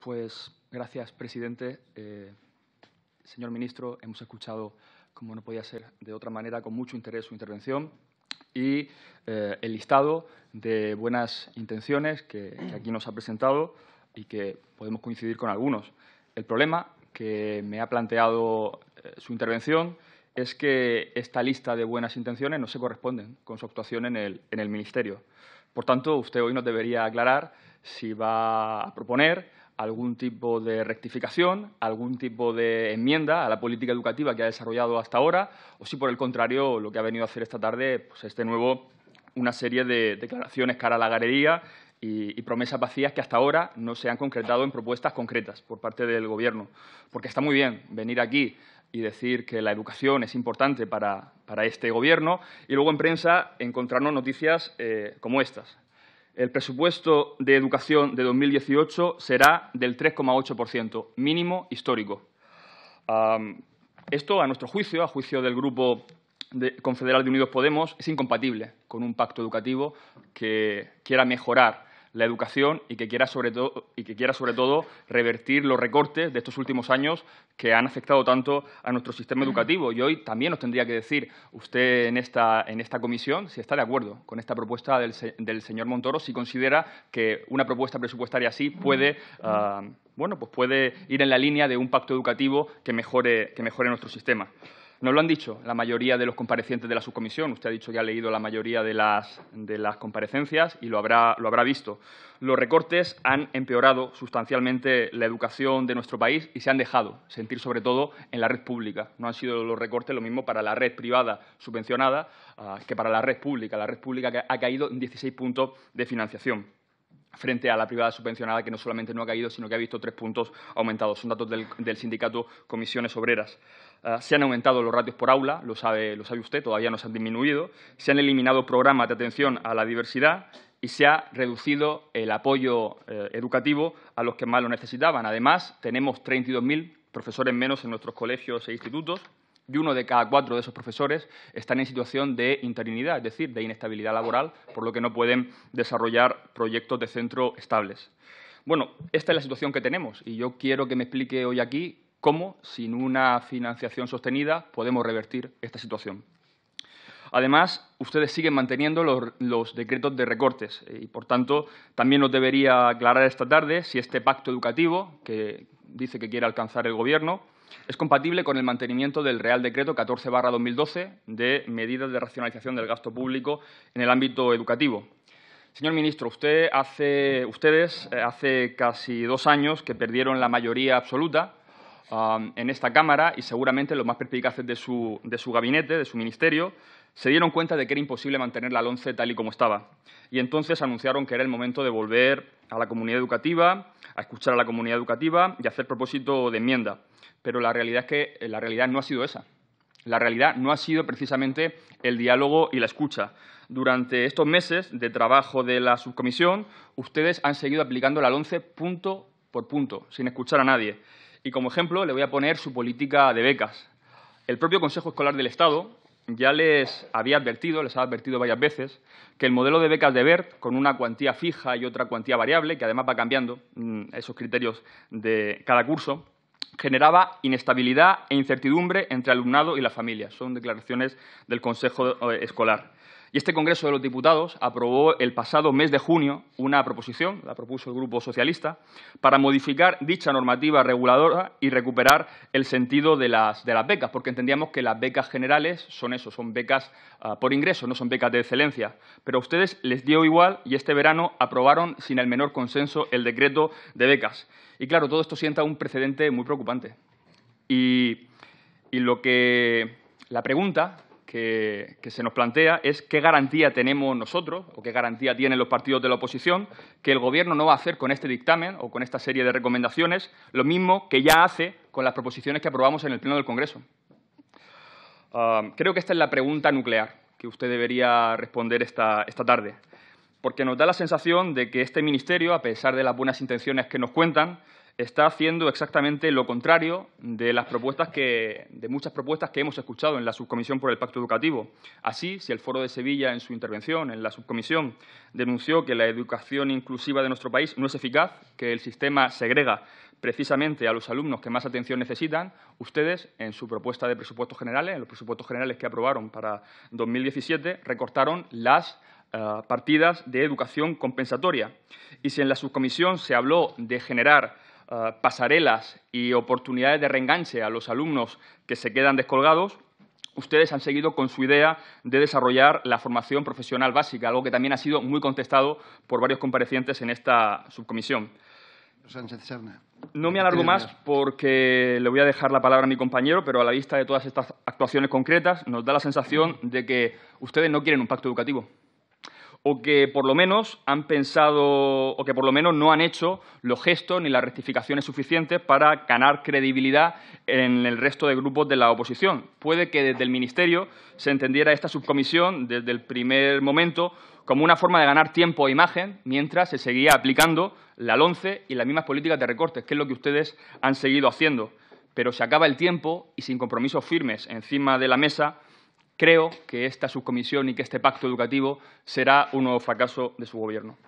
Pues gracias, presidente. Eh, señor ministro, hemos escuchado, como no podía ser de otra manera, con mucho interés su intervención y eh, el listado de buenas intenciones que, aquí nos ha presentado y que podemos coincidir con algunos. El problema que me ha planteado eh, su intervención es que esta lista de buenas intenciones no se corresponden con su actuación en el, en el Ministerio. Por tanto, usted hoy nos debería aclarar si va a proponer algún tipo de rectificación, algún tipo de enmienda a la política educativa que ha desarrollado hasta ahora, o si por el contrario lo que ha venido a hacer esta tarde es pues este nuevo una serie de declaraciones cara a la galería y, promesas vacías que hasta ahora no se han concretado en propuestas concretas por parte del Gobierno. Porque está muy bien venir aquí y decir que la educación es importante para, este Gobierno y luego en prensa encontrarnos noticias eh, como estas el presupuesto de educación de 2018 será del 3,8%, mínimo histórico. esto, a nuestro juicio, a juicio del Grupo Confederal de Unidos Podemos, es incompatible con un pacto educativo que quiera mejorar la educación y que quiera sobre todo, y que quiera sobre todo revertir los recortes de estos últimos años que han afectado tanto a nuestro sistema educativo. Y hoy también nos tendría que decir usted en esta, en esta comisión si está de acuerdo con esta propuesta del, del señor Montoro, si considera que una propuesta presupuestaria así puede... Ah, bueno, pues puede ir en la línea de un pacto educativo que mejore, que mejore nuestro sistema. Nos lo han dicho la mayoría de los comparecientes de la subcomisión. Usted ha dicho que ha leído la mayoría de las, comparecencias y lo habrá, visto. Los recortes han empeorado sustancialmente la educación de nuestro país y se han dejado sentir sobre todo en la red pública. No han sido los recortes lo mismo para la red privada subvencionada ah, que para la red pública. La red pública ha caído en 16 puntos de financiación frente a la privada subvencionada que no solamente no ha caído, sino que ha visto tres puntos aumentados. Son datos del, sindicato Comisiones Obreras. Ah, se han aumentado los ratios por aula, lo sabe, lo sabe usted, todavía no se han disminuido. Se han eliminado programas de atención a la diversidad y se ha reducido el apoyo eh, educativo a los que más lo necesitaban. Además, tenemos 32.000 profesores menos en nuestros colegios e institutos y uno de cada cuatro de esos profesores están en situación de interinidad, es decir, de inestabilidad laboral, por lo que no pueden desarrollar proyectos de centro estables. Bueno, esta es la situación que tenemos y yo quiero que me explique hoy aquí cómo, sin una financiación sostenida, podemos revertir esta situación. Además, ustedes siguen manteniendo los, los, decretos de recortes y, por tanto, también nos debería aclarar esta tarde si este pacto educativo que dice que quiere alcanzar el Gobierno es compatible con el mantenimiento del Real Decreto 14-2012 de medidas de racionalización del gasto público en el ámbito educativo. Señor ministro, usted hace, ustedes eh, hace casi dos años que perdieron la mayoría absoluta en esta Cámara y seguramente los más perspicaces de su, gabinete, de su ministerio, se dieron cuenta de que era imposible mantener la once tal y como estaba. Y entonces anunciaron que era el momento de volver a la comunidad educativa, a escuchar a la comunidad educativa y hacer propósito de enmienda pero la realidad es que eh, la realidad no ha sido esa. La realidad no ha sido precisamente el diálogo y la escucha. Durante estos meses de trabajo de la subcomisión, ustedes han seguido aplicando la 11 punto por punto, sin escuchar a nadie. Y como ejemplo le voy a poner su política de becas. El propio Consejo Escolar del Estado ya les había advertido, les ha advertido varias veces, que el modelo de becas de BERT, con una cuantía fija y otra cuantía variable, que además va cambiando mm, esos criterios de cada curso, generaba inestabilidad e incertidumbre entre alumnado y la familia. Son declaraciones del Consejo eh, Escolar. Y este Congreso de los Diputados aprobó el pasado mes de junio una proposición, la propuso el Grupo Socialista, para modificar dicha normativa reguladora y recuperar el sentido de las, becas, porque entendíamos que las becas generales son eso, son becas ah, por ingreso, no son becas de excelencia. Pero a ustedes les dio igual y este verano aprobaron sin el menor consenso el decreto de becas. Y claro, todo esto sienta un precedente muy preocupante. y lo que la pregunta que, se nos plantea es qué garantía tenemos nosotros o qué garantía tienen los partidos de la oposición que el Gobierno no va a hacer con este dictamen o con esta serie de recomendaciones lo mismo que ya hace con las proposiciones que aprobamos en el Pleno del Congreso. Ah, creo que esta es la pregunta nuclear que usted debería responder esta, esta tarde, porque nos da la sensación de que este Ministerio, a pesar de las buenas intenciones que nos cuentan, está haciendo exactamente lo contrario de las propuestas que, de muchas propuestas que hemos escuchado en la subcomisión por el Pacto Educativo. Así, si el Foro de Sevilla en su intervención en la subcomisión denunció que la educación inclusiva de nuestro país no es eficaz, que el sistema segrega precisamente a los alumnos que más atención necesitan, ustedes en su propuesta de presupuestos generales, en los presupuestos generales que aprobaron para 2017, recortaron las eh, partidas de educación compensatoria. Y si en la subcomisión se habló de generar eh, pasarelas y oportunidades de reenganche a los alumnos que se quedan descolgados, ustedes han seguido con su idea de desarrollar la formación profesional básica, algo que también ha sido muy contestado por varios comparecientes en esta subcomisión. No me alargo más porque le voy a dejar la palabra a mi compañero, pero a la vista de todas estas actuaciones concretas nos da la sensación de que ustedes no quieren un pacto educativo o que por lo menos han pensado o que por lo menos no han hecho los gestos ni las rectificaciones suficientes para ganar credibilidad en el resto de grupos de la oposición. Puede que desde el Ministerio se entendiera esta subcomisión desde el primer momento como una forma de ganar tiempo e imagen mientras se seguía aplicando la LONCE y las mismas políticas de recortes, que es lo que ustedes han seguido haciendo. Pero se acaba el tiempo y sin compromisos firmes encima de la mesa Creo que esta subcomisión y que este pacto educativo será un nuevo fracaso de su Gobierno.